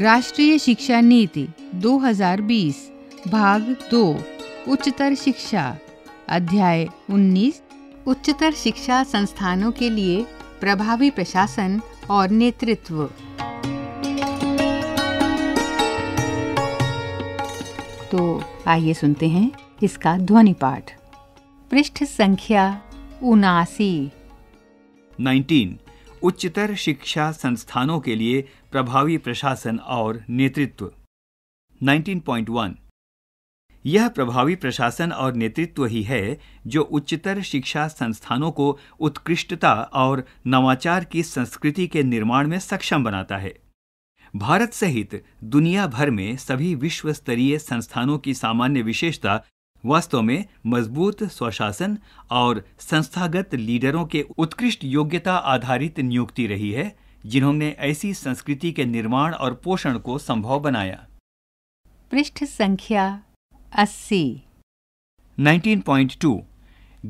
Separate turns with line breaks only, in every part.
राष्ट्रीय शिक्षा नीति 2020 भाग 2 उच्चतर शिक्षा अध्याय 19 उच्चतर शिक्षा संस्थानों के लिए प्रभावी प्रशासन और नेतृत्व तो आइए सुनते हैं इसका ध्वनि पाठ पृष्ठ संख्या उनासी
19 उच्चतर शिक्षा संस्थानों के लिए प्रभावी प्रशासन और नेतृत्व 19.1 यह प्रभावी प्रशासन और नेतृत्व ही है जो उच्चतर शिक्षा संस्थानों को उत्कृष्टता और नवाचार की संस्कृति के निर्माण में सक्षम बनाता है भारत सहित दुनिया भर में सभी विश्व स्तरीय संस्थानों की सामान्य विशेषता वास्तव में मजबूत स्वशासन और संस्थागत लीडरों के उत्कृष्ट योग्यता आधारित नियुक्ति रही है जिन्होंने ऐसी संस्कृति के निर्माण और पोषण को संभव बनाया
पृष्ठ संख्या 80
19.2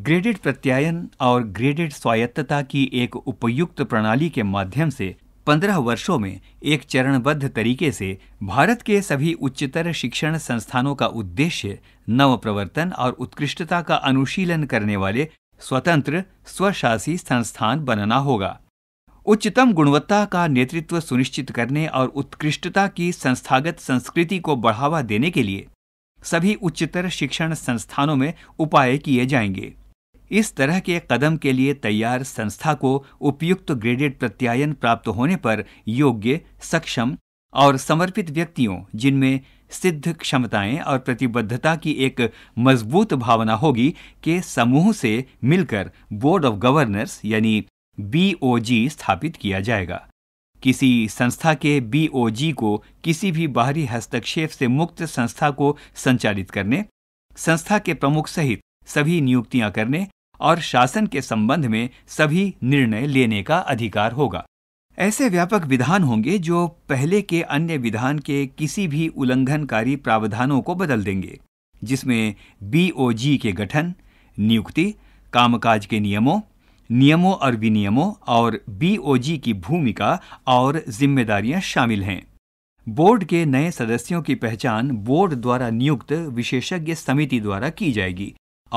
ग्रेडेड प्रत्यायन और ग्रेडेड स्वायत्तता की एक उपयुक्त प्रणाली के माध्यम से पंद्रह वर्षों में एक चरणबद्ध तरीके से भारत के सभी उच्चतर शिक्षण संस्थानों का उद्देश्य नव प्रवर्तन और उत्कृष्टता का अनुशीलन करने वाले स्वतंत्र स्वशासी संस्थान बनना होगा उच्चतम गुणवत्ता का नेतृत्व सुनिश्चित करने और उत्कृष्टता की संस्थागत संस्कृति को बढ़ावा देने के लिए सभी उच्चतर शिक्षण संस्थानों में उपाय किए जाएंगे इस तरह के कदम के लिए तैयार संस्था को उपयुक्त ग्रेडेड प्रत्यायन प्राप्त होने पर योग्य सक्षम और समर्पित व्यक्तियों जिनमें सिद्ध क्षमताएं और प्रतिबद्धता की एक मजबूत भावना होगी कि समूह से मिलकर बोर्ड ऑफ गवर्नर्स यानी बी स्थापित किया जाएगा किसी संस्था के बी को किसी भी बाहरी हस्तक्षेप से मुक्त संस्था को संचालित करने संस्था के प्रमुख सहित सभी नियुक्तियां करने और शासन के संबंध में सभी निर्णय लेने का अधिकार होगा ऐसे व्यापक विधान होंगे जो पहले के अन्य विधान के किसी भी उल्लंघनकारी प्रावधानों को बदल देंगे जिसमें बीओजी के गठन नियुक्ति कामकाज के नियमों नियमों और विनियमों और बीओजी की भूमिका और जिम्मेदारियां शामिल हैं बोर्ड के नए सदस्यों की पहचान बोर्ड द्वारा नियुक्त विशेषज्ञ समिति द्वारा की जाएगी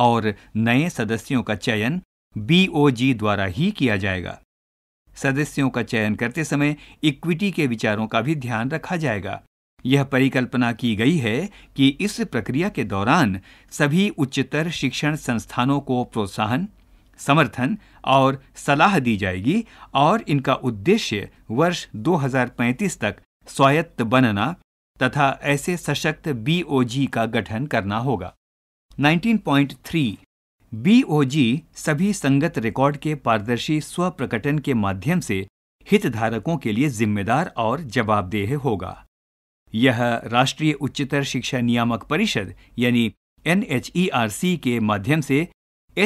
और नए सदस्यों का चयन बीओजी द्वारा ही किया जाएगा सदस्यों का चयन करते समय इक्विटी के विचारों का भी ध्यान रखा जाएगा यह परिकल्पना की गई है कि इस प्रक्रिया के दौरान सभी उच्चतर शिक्षण संस्थानों को प्रोत्साहन समर्थन और सलाह दी जाएगी और इनका उद्देश्य वर्ष 2035 तक स्वायत्त बनना तथा ऐसे सशक्त बीओजी का गठन करना होगा 19.3 बीओजी सभी संगत रिकॉर्ड के पारदर्शी स्व प्रकटन के माध्यम से हितधारकों के लिए जिम्मेदार और जवाबदेह होगा यह राष्ट्रीय उच्चतर शिक्षा नियामक परिषद यानी एनएचईआरसी के माध्यम से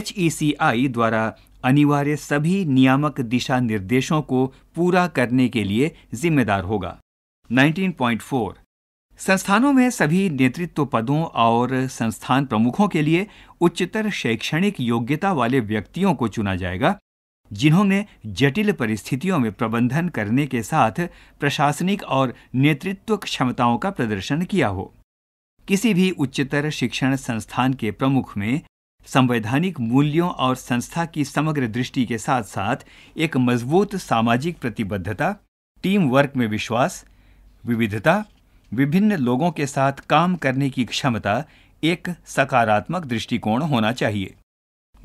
एचईसीआई द्वारा अनिवार्य सभी नियामक दिशा निर्देशों को पूरा करने के लिए जिम्मेदार होगा 19.4 संस्थानों में सभी नेतृत्व पदों और संस्थान प्रमुखों के लिए उच्चतर शैक्षणिक योग्यता वाले व्यक्तियों को चुना जाएगा जिन्होंने जटिल परिस्थितियों में प्रबंधन करने के साथ प्रशासनिक और नेतृत्व क्षमताओं का प्रदर्शन किया हो किसी भी उच्चतर शिक्षण संस्थान के प्रमुख में संवैधानिक मूल्यों और संस्था की समग्र दृष्टि के साथ साथ एक मजबूत सामाजिक प्रतिबद्धता टीम वर्क में विश्वास विविधता विभिन्न लोगों के साथ काम करने की क्षमता एक सकारात्मक दृष्टिकोण होना चाहिए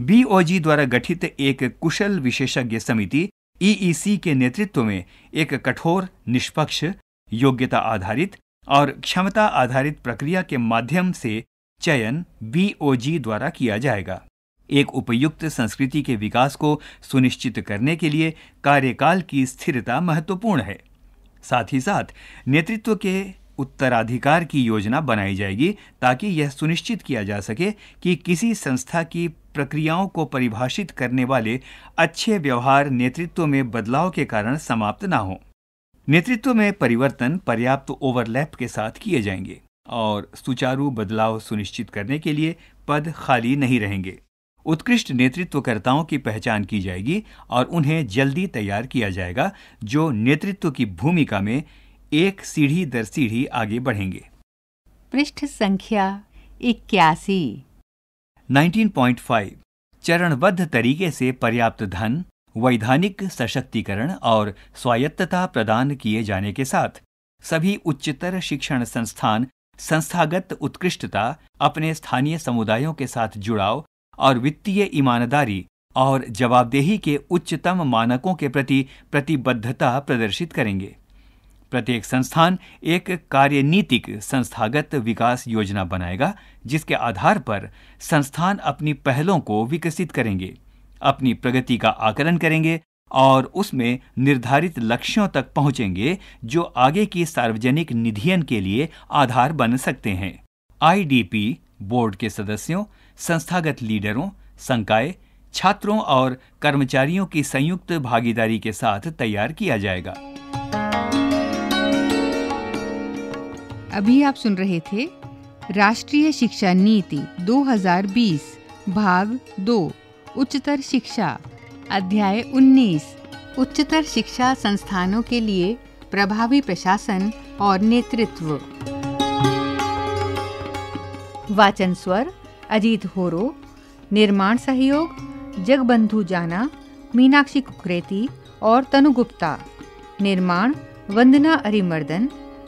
बीओजी द्वारा गठित एक कुशल विशेषज्ञ समिति ईईसी e e के नेतृत्व में एक कठोर निष्पक्ष योग्यता आधारित और क्षमता आधारित प्रक्रिया के माध्यम से चयन बीओजी द्वारा किया जाएगा एक उपयुक्त संस्कृति के विकास को सुनिश्चित करने के लिए कार्यकाल की स्थिरता महत्वपूर्ण है साथ ही साथ नेतृत्व के उत्तराधिकार की योजना बनाई जाएगी ताकि यह सुनिश्चित किया जा सके कि किसी संस्था की प्रक्रियाओं को परिभाषित करने वाले अच्छे व्यवहार नेतृत्व में बदलाव के कारण समाप्त ना हो नेतृत्व में परिवर्तन पर्याप्त ओवरलैप के साथ किए जाएंगे और सुचारू बदलाव सुनिश्चित करने के लिए पद खाली नहीं रहेंगे उत्कृष्ट नेतृत्वकर्ताओं की पहचान की जाएगी और उन्हें जल्दी तैयार किया जाएगा जो नेतृत्व की भूमिका में एक सीढ़ी दर सीढ़ी आगे बढ़ेंगे
पृष्ठ संख्या इक्यासी
19.5 चरणबद्ध तरीके से पर्याप्त धन वैधानिक सशक्तिकरण और स्वायत्तता प्रदान किए जाने के साथ सभी उच्चतर शिक्षण संस्थान संस्थागत उत्कृष्टता अपने स्थानीय समुदायों के साथ जुड़ाव और वित्तीय ईमानदारी और जवाबदेही के उच्चतम मानकों के प्रति प्रतिबद्धता प्रदर्शित करेंगे प्रत्येक संस्थान एक कार्यनीतिक संस्थागत विकास योजना बनाएगा जिसके आधार पर संस्थान अपनी पहलों को विकसित करेंगे अपनी प्रगति का आकलन करेंगे और उसमें निर्धारित लक्ष्यों तक पहुंचेंगे जो आगे की सार्वजनिक निधियन के लिए आधार बन सकते हैं आईडीपी बोर्ड के सदस्यों संस्थागत लीडरों संकाय छात्रों और कर्मचारियों की संयुक्त भागीदारी के साथ तैयार किया जाएगा
अभी आप सुन रहे थे राष्ट्रीय शिक्षा नीति 2020 भाग दो उच्चतर शिक्षा अध्याय 19 उच्चतर शिक्षा संस्थानों के लिए प्रभावी प्रशासन और नेतृत्व वाचन स्वर अजीत होरो निर्माण सहयोग जगबंधु जाना मीनाक्षी कुकरेती और तनु गुप्ता निर्माण वंदना अरिमर्दन